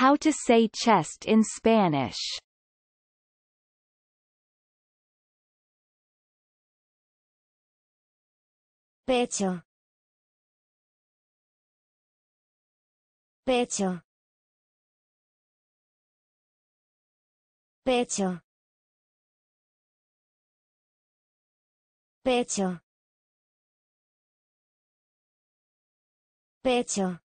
How to say chest in Spanish Pecho Pecho Pecho Pecho Pecho